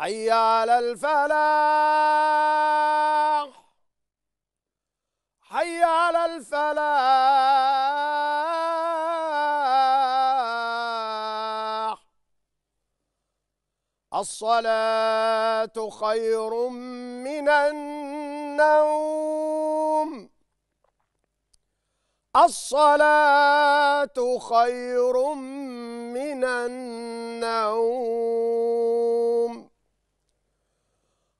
حي على الفلاح حي على الفلاح الصلاة خير من النوم الصلاة خير من النوم